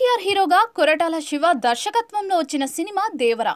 20 ఎన్టీఆర్ హీరోగా కొరటాల శివ దర్శకత్వంలో వచ్చిన సినిమా దేవరా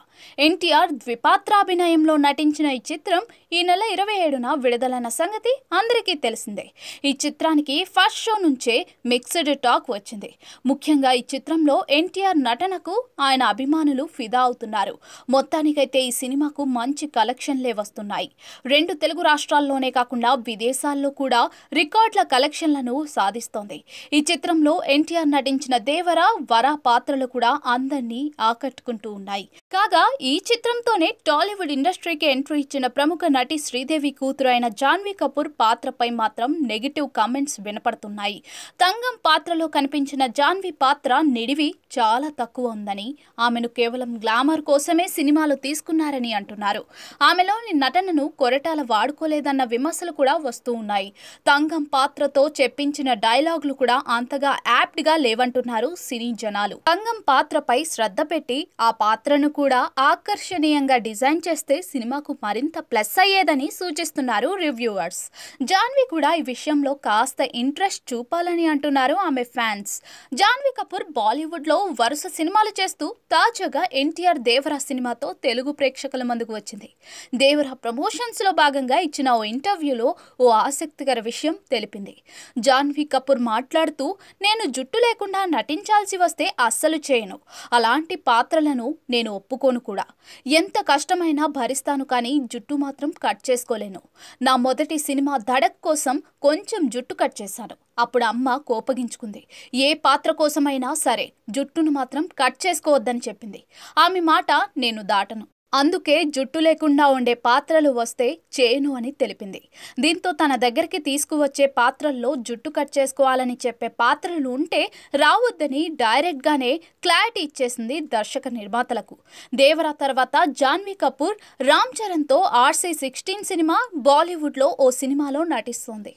ఎన్టీఆర్ ద్విపాత్రాభినయంలో నటించిన ఈ చిత్రం ఈ నెల ఇరవై ఏడున విడుదలైన సంగతి అందరికీ తెలిసిందే ఈ చిత్రానికి ఫస్ట్ షో నుంచే మిక్స్డ్ టాక్ వచ్చింది ముఖ్యంగా ఈ చిత్రంలో ఎన్టీఆర్ నటనకు ఆయన అభిమానులు ఫిదా అవుతున్నారు మొత్తానికైతే ఈ సినిమాకు మంచి కలెక్షన్లే వస్తున్నాయి రెండు తెలుగు రాష్ట్రాల్లోనే కాకుండా విదేశాల్లో కూడా రికార్డుల కలెక్షన్లను సాధిస్తోంది ఈ చిత్రంలో ఎన్టీఆర్ నటించిన దేవరా వరా పాత్రలు కూడా అందరినీ ఆకట్టుకుంటూ ఉన్నాయి కాగా ఈ చిత్రంతోనే టాలీవుడ్ ఇండస్ట్రీకి ఎంట్రీ ఇచ్చిన ప్రముఖ నటి శ్రీదేవి కూతురు అయిన జాన్వీ కపూర్ పాత్రపై మాత్రం నెగిటివ్ కామెంట్స్ వినపడుతున్నాయి తంగం పాత్రలో కనిపించిన జాన్వీ పాత్ర నిడివి చాలా తక్కువ ఉందని ఆమెను కేవలం గ్లామర్ కోసమే సినిమాలు తీసుకున్నారని అంటున్నారు ఆమెలోని నటనను కొరటాల వాడుకోలేదన్న విమర్శలు కూడా వస్తూ ఉన్నాయి తంగం పాత్రతో చెప్పించిన డైలాగులు కూడా అంతగా గా లేవంటున్నారు సినీ జనాలు రంగం పాత్రపై శ్రద్ధ పెట్టి ఆ పాత్రను కూడా ఆకర్షణీయంగా డిజైన్ చేస్తే సినిమాకు మరింత ప్లస్ అయ్యేదని సూచిస్తున్నారు రివ్యూవర్స్ జాన్వి కూడా ఈ విషయంలో కాస్త ఇంట్రెస్ట్ చూపాలని అంటున్నారు ఆమె ఫ్యాన్స్ జాన్వి కపూర్ బాలీవుడ్ లో వరుస సినిమాలు చేస్తూ తాజాగా ఎన్టీఆర్ దేవరా సినిమాతో తెలుగు ప్రేక్షకుల ముందుకు వచ్చింది దేవరా లో భాగంగా ఇచ్చిన ఓ ఇంటర్వ్యూలో ఓ ఆసక్తికర విషయం తెలిపింది జాన్వి కపూర్ మాట్లాడుతూ నేను జుట్టు లేకుండా నటించాల్సి వస్తే అస్సలు చేయను అలాంటి పాత్రలను నేను ఒప్పుకోను కూడా ఎంత కష్టమైనా భరిస్తాను కానీ జుట్టు మాత్రం కట్ చేసుకోలేను నా మొదటి సినిమా ధడక్ కోసం కొంచెం జుట్టు కట్ చేశాను అప్పుడు అమ్మ కోపగించుకుంది ఏ పాత్ర కోసమైనా సరే జుట్టును మాత్రం కట్ చేసుకోవద్దని చెప్పింది ఆమె మాట నేను దాటను అందుకే జుట్టు లేకుండా ఉండే పాత్రలు వస్తే చేయను అని తెలిపింది దీంతో తన దగ్గరికి తీసుకువచ్చే పాత్రల్లో జుట్టు కట్ చేసుకోవాలని చెప్పే పాత్రలు ఉంటే రావద్దని డైరెక్ట్గానే క్లారిటీ ఇచ్చేసింది దర్శక నిర్మాతలకు దేవరా తర్వాత జాన్వీ కపూర్ రామ్ చరణ్తో ఆర్సీ సిక్స్టీన్ సినిమా బాలీవుడ్లో ఓ సినిమాలో నటిస్తోంది